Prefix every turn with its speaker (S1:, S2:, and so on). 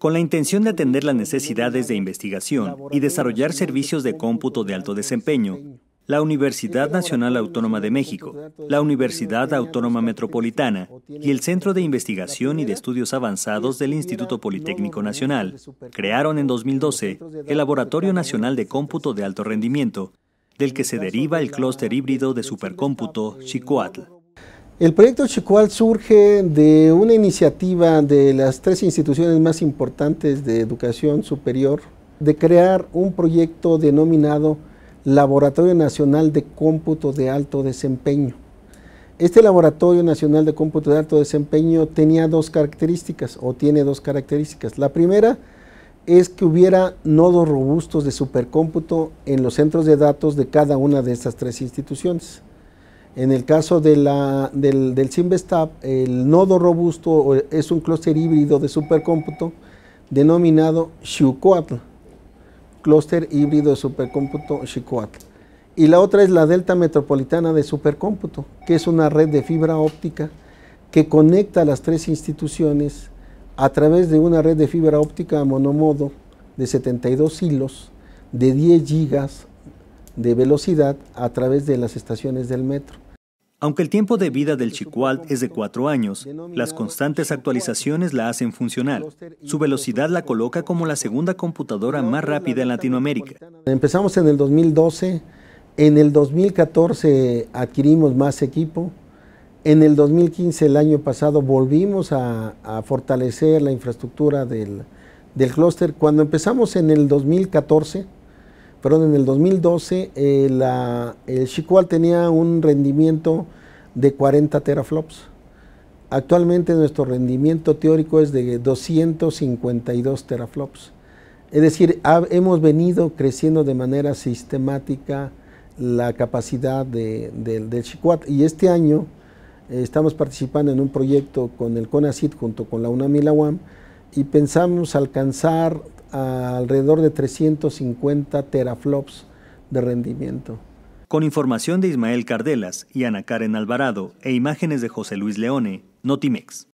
S1: con la intención de atender las necesidades de investigación y desarrollar servicios de cómputo de alto desempeño, la Universidad Nacional Autónoma de México, la Universidad Autónoma Metropolitana y el Centro de Investigación y de Estudios Avanzados del Instituto Politécnico Nacional crearon en 2012 el Laboratorio Nacional de Cómputo de Alto Rendimiento, del que se deriva el clúster híbrido de supercómputo Chicoatl.
S2: El proyecto Chicual surge de una iniciativa de las tres instituciones más importantes de educación superior de crear un proyecto denominado Laboratorio Nacional de Cómputo de Alto Desempeño. Este Laboratorio Nacional de Cómputo de Alto Desempeño tenía dos características, o tiene dos características. La primera es que hubiera nodos robustos de supercómputo en los centros de datos de cada una de estas tres instituciones. En el caso del, del el nodo robusto es un clúster híbrido de supercómputo denominado Xucoatl, clúster híbrido de supercómputo Y la otra es la Delta Metropolitana de Supercómputo, que es una red de fibra óptica que conecta a las tres instituciones a través de una red de fibra óptica monomodo de 72 hilos de 10 gigas de velocidad a través de las estaciones del metro.
S1: Aunque el tiempo de vida del Chicual es de cuatro años, las constantes actualizaciones la hacen funcional. Su velocidad la coloca como la segunda computadora más rápida en Latinoamérica.
S2: Empezamos en el 2012, en el 2014 adquirimos más equipo, en el 2015, el año pasado, volvimos a, fortalecer la infraestructura del, del clúster. Cuando empezamos en el 2014, perdón, en el 2012 eh, el Chicual tenía un rendimiento de 40 teraflops. Actualmente nuestro rendimiento teórico es de 252 teraflops. Es decir, hemos venido creciendo de manera sistemática la capacidad del Chicuat y este año eh, estamos participando en un proyecto con el CONACYT, junto con la UNAM y la UAM y pensamos alcanzar alrededor de 350 teraflops de rendimiento.
S1: Con información de Ismael Cardelas y Ana Karen Alvarado e imágenes de José Luis Leone, Notimex.